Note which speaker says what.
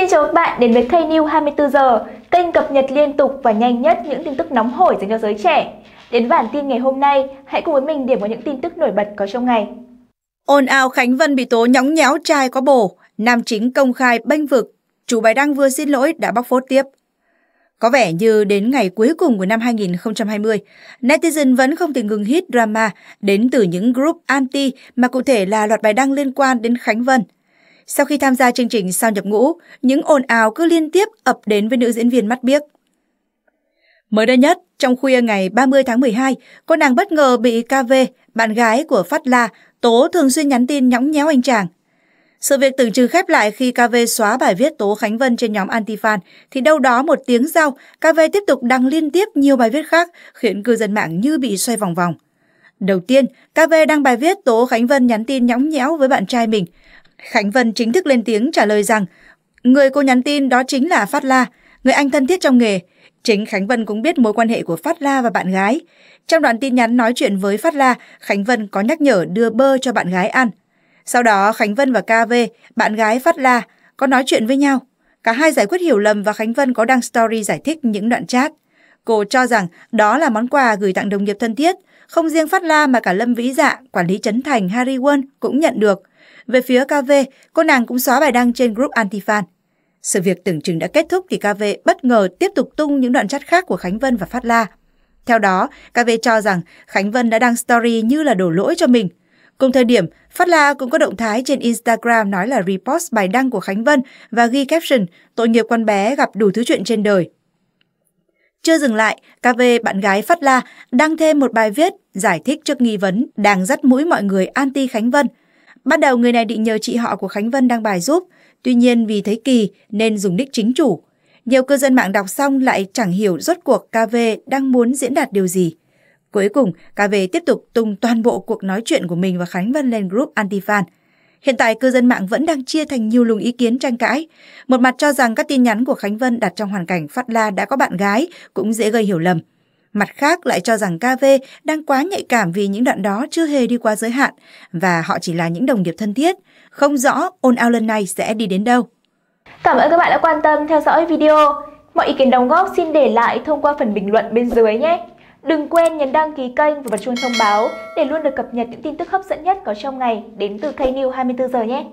Speaker 1: Xin chào các bạn đến với K-News 24 giờ, kênh cập nhật liên tục và nhanh nhất những tin tức nóng hổi dành cho giới trẻ. Đến bản tin ngày hôm nay, hãy cùng với mình điểm vào những tin tức nổi bật có trong ngày. Ôn ào Khánh Vân bị tố nhóng nhéo trai có bổ, nam chính công khai bênh vực, chủ bài đăng vừa xin lỗi đã bóc phốt tiếp. Có vẻ như đến ngày cuối cùng của năm 2020, netizen vẫn không thể ngừng hit drama đến từ những group anti mà cụ thể là loạt bài đăng liên quan đến Khánh Vân – sau khi tham gia chương trình Sao nhập ngũ, những ồn ào cứ liên tiếp ập đến với nữ diễn viên mắt biếc. Mới đây nhất, trong khuya ngày 30 tháng 12, cô nàng bất ngờ bị KV, bạn gái của Phát La, Tố thường xuyên nhắn tin nhõng nhẽo anh chàng. Sự việc tưởng chừng khép lại khi KV xóa bài viết Tố Khánh Vân trên nhóm Antifan, thì đâu đó một tiếng sau, KV tiếp tục đăng liên tiếp nhiều bài viết khác, khiến cư dân mạng như bị xoay vòng vòng. Đầu tiên, KV đăng bài viết Tố Khánh Vân nhắn tin nhõng nhẽo với bạn trai mình. Khánh Vân chính thức lên tiếng trả lời rằng người cô nhắn tin đó chính là Phát La, người anh thân thiết trong nghề. Chính Khánh Vân cũng biết mối quan hệ của Phát La và bạn gái. Trong đoạn tin nhắn nói chuyện với Phát La, Khánh Vân có nhắc nhở đưa bơ cho bạn gái ăn. Sau đó Khánh Vân và KV, bạn gái Phát La, có nói chuyện với nhau. Cả hai giải quyết hiểu lầm và Khánh Vân có đăng story giải thích những đoạn chat. Cô cho rằng đó là món quà gửi tặng đồng nghiệp thân thiết. Không riêng Phát La mà cả Lâm Vĩ Dạ, quản lý Trấn Thành Harry Won cũng nhận được. Về phía KV, cô nàng cũng xóa bài đăng trên group Antifan. Sự việc tưởng chừng đã kết thúc thì KV bất ngờ tiếp tục tung những đoạn chat khác của Khánh Vân và Phát La. Theo đó, KV cho rằng Khánh Vân đã đăng story như là đổ lỗi cho mình. Cùng thời điểm, Phát La cũng có động thái trên Instagram nói là repost bài đăng của Khánh Vân và ghi caption tội nghiệp con bé gặp đủ thứ chuyện trên đời. Chưa dừng lại, KV bạn gái Phát La đăng thêm một bài viết giải thích trước nghi vấn đang dắt mũi mọi người anti Khánh Vân – Ban đầu người này định nhờ chị họ của Khánh Vân đăng bài giúp, tuy nhiên vì thấy kỳ nên dùng nick chính chủ. Nhiều cư dân mạng đọc xong lại chẳng hiểu rốt cuộc KV đang muốn diễn đạt điều gì. Cuối cùng, KV tiếp tục tung toàn bộ cuộc nói chuyện của mình và Khánh Vân lên group anti-fan. Hiện tại, cư dân mạng vẫn đang chia thành nhiều luồng ý kiến tranh cãi. Một mặt cho rằng các tin nhắn của Khánh Vân đặt trong hoàn cảnh Phát La đã có bạn gái cũng dễ gây hiểu lầm. Mặt khác lại cho rằng KV đang quá nhạy cảm vì những đoạn đó chưa hề đi qua giới hạn và họ chỉ là những đồng nghiệp thân thiết, không rõ ôn ao lần này sẽ đi đến đâu. Cảm ơn các bạn đã quan tâm theo dõi video. Mọi ý kiến đóng góp xin để lại thông qua phần bình luận bên dưới nhé. Đừng quên nhấn đăng ký kênh và bật chuông thông báo để luôn được cập nhật những tin tức hấp dẫn nhất có trong ngày đến từ KNews 24 giờ nhé.